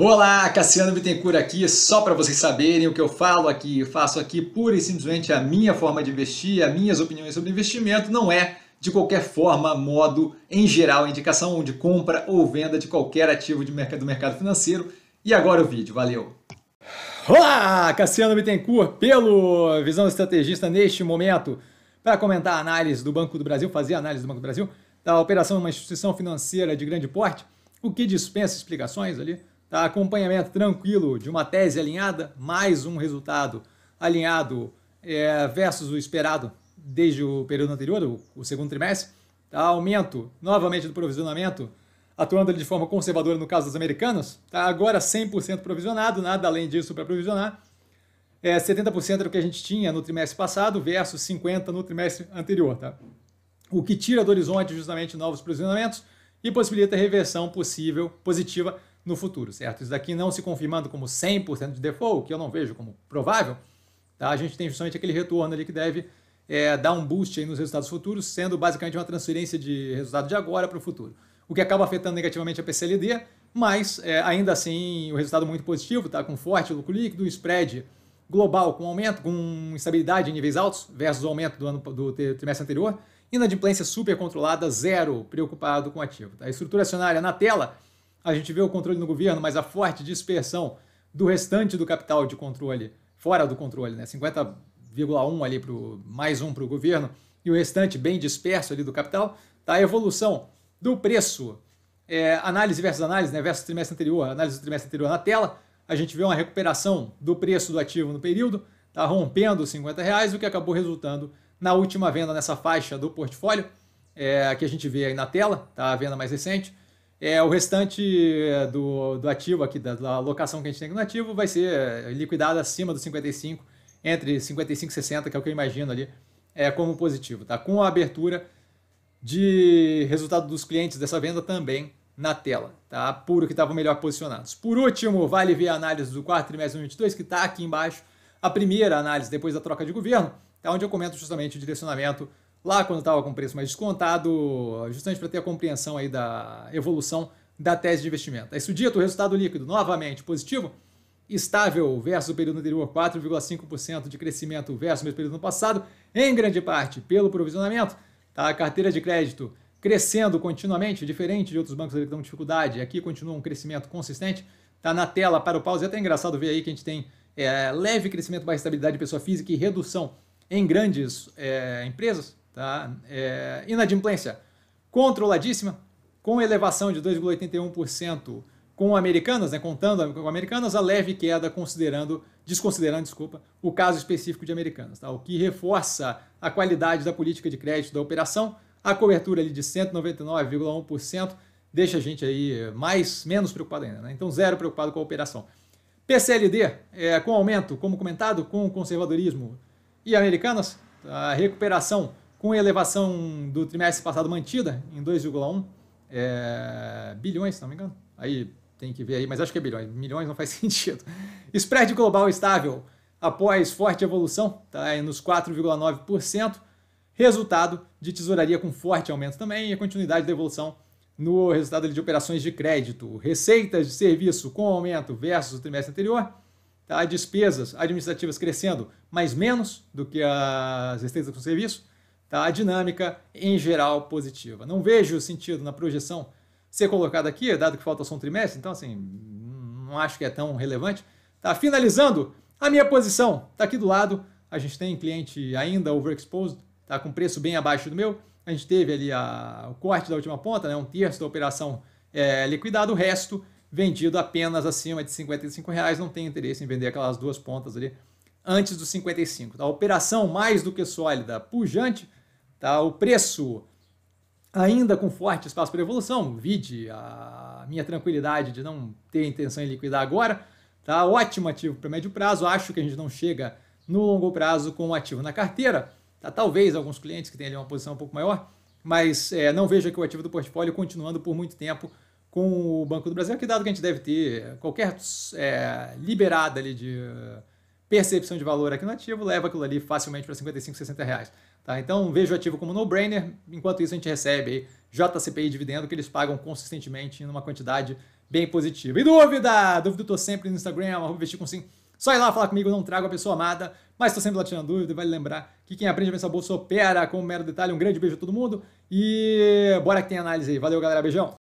Olá, Cassiano Bittencourt aqui, só para vocês saberem o que eu falo aqui, eu faço aqui pura e simplesmente a minha forma de investir, as minhas opiniões sobre investimento, não é de qualquer forma, modo, em geral, indicação de compra ou venda de qualquer ativo de mercado, do mercado financeiro. E agora o vídeo, valeu! Olá, Cassiano Bittencourt, pelo Visão Estrategista neste momento, para comentar a análise do Banco do Brasil, fazer a análise do Banco do Brasil, da operação de uma instituição financeira de grande porte, o que dispensa explicações ali, Tá? Acompanhamento tranquilo de uma tese alinhada, mais um resultado alinhado é, versus o esperado desde o período anterior, o, o segundo trimestre. Tá? Aumento novamente do provisionamento, atuando de forma conservadora no caso dos americanos. Tá? Agora 100% provisionado, nada além disso para provisionar. É, 70% era o que a gente tinha no trimestre passado versus 50% no trimestre anterior. Tá? O que tira do horizonte justamente novos provisionamentos e possibilita a reversão possível positiva no futuro, certo? Isso daqui não se confirmando como 100% de default, que eu não vejo como provável, tá? a gente tem justamente aquele retorno ali que deve é, dar um boost nos resultados futuros, sendo basicamente uma transferência de resultado de agora para o futuro, o que acaba afetando negativamente a PCLD, mas é, ainda assim o resultado muito positivo, tá? com forte lucro líquido, spread global com aumento, com estabilidade em níveis altos versus o aumento do, ano, do trimestre anterior, inadimplência super controlada, zero preocupado com ativo. Tá? A estrutura acionária na tela a gente vê o controle no governo, mas a forte dispersão do restante do capital de controle, fora do controle, né? 50,1 ali para mais um para o governo, e o restante bem disperso ali do capital, tá? a evolução do preço, é, análise versus análise, né? versus trimestre anterior, análise do trimestre anterior na tela, a gente vê uma recuperação do preço do ativo no período, tá rompendo os 50 reais, o que acabou resultando na última venda nessa faixa do portfólio, é, que a gente vê aí na tela, tá? a venda mais recente, é, o restante é, do, do ativo aqui, da, da que a gente tem no ativo, vai ser liquidado acima dos 55, entre 55 e 60, que é o que eu imagino ali, é, como positivo. Tá? Com a abertura de resultado dos clientes dessa venda também na tela, tá? Puro que estavam melhor posicionados. Por último, vale ver a análise do quarto trimestre de 2022, que está aqui embaixo, a primeira análise depois da troca de governo, tá? onde eu comento justamente o direcionamento lá quando estava com preço mais descontado, justamente para ter a compreensão aí da evolução da tese de investimento. Isso dito, o resultado líquido, novamente positivo, estável versus o período anterior, 4,5% de crescimento versus o mesmo período no passado, em grande parte pelo provisionamento, tá? a carteira de crédito crescendo continuamente, diferente de outros bancos que estão com dificuldade, aqui continua um crescimento consistente, está na tela para o pause, é até engraçado ver aí que a gente tem é, leve crescimento mais estabilidade de pessoa física e redução em grandes é, empresas, Tá? É, inadimplência controladíssima, com elevação de 2,81% com Americanas, né, contando com Americanas, a leve queda considerando, desconsiderando, desculpa, o caso específico de Americanas, tá? o que reforça a qualidade da política de crédito da operação, a cobertura ali de 199,1% deixa a gente aí mais, menos preocupado ainda, né? então zero preocupado com a operação. PCLD é, com aumento, como comentado, com conservadorismo e Americanas, a recuperação com elevação do trimestre passado mantida em 2,1 é, bilhões, se não me engano. Aí tem que ver aí, mas acho que é bilhões. Milhões não faz sentido. Spread global estável após forte evolução, tá aí nos 4,9%. Resultado de tesouraria com forte aumento também e a continuidade da evolução no resultado de operações de crédito. Receitas de serviço com aumento versus o trimestre anterior. Tá? Despesas administrativas crescendo, mas menos do que as receitas com serviço Tá? A dinâmica, em geral, positiva. Não vejo sentido na projeção ser colocada aqui, dado que falta só um trimestre, então, assim, não acho que é tão relevante. Tá? Finalizando, a minha posição está aqui do lado. A gente tem cliente ainda overexposed, tá? com preço bem abaixo do meu. A gente teve ali a, o corte da última ponta, né? um terço da operação é, liquidado, o resto vendido apenas acima de 55 reais, não tem interesse em vender aquelas duas pontas ali antes dos 55. Tá, a operação mais do que sólida, pujante, Tá? O preço, ainda com forte espaço para evolução, vide a minha tranquilidade de não ter intenção em liquidar agora, tá? ótimo ativo para médio prazo, acho que a gente não chega no longo prazo com o ativo na carteira, tá? talvez alguns clientes que tenham ali uma posição um pouco maior, mas é, não vejo aqui o ativo do portfólio continuando por muito tempo com o Banco do Brasil, que dado que a gente deve ter qualquer é, liberada ali de percepção de valor aqui no ativo, leva aquilo ali facilmente para 55, 60 reais. Tá? Então vejo o ativo como no-brainer, enquanto isso a gente recebe JCPI dividendo que eles pagam consistentemente em uma quantidade bem positiva. E dúvida? Dúvida eu tô sempre no Instagram, Vou investir com sim. Só ir lá falar comigo, não trago a pessoa amada, mas estou sempre lá tirando dúvida. Vale lembrar que quem aprende a pensar bolsa opera com um mero detalhe. Um grande beijo a todo mundo e bora que tem análise aí. Valeu, galera. Beijão.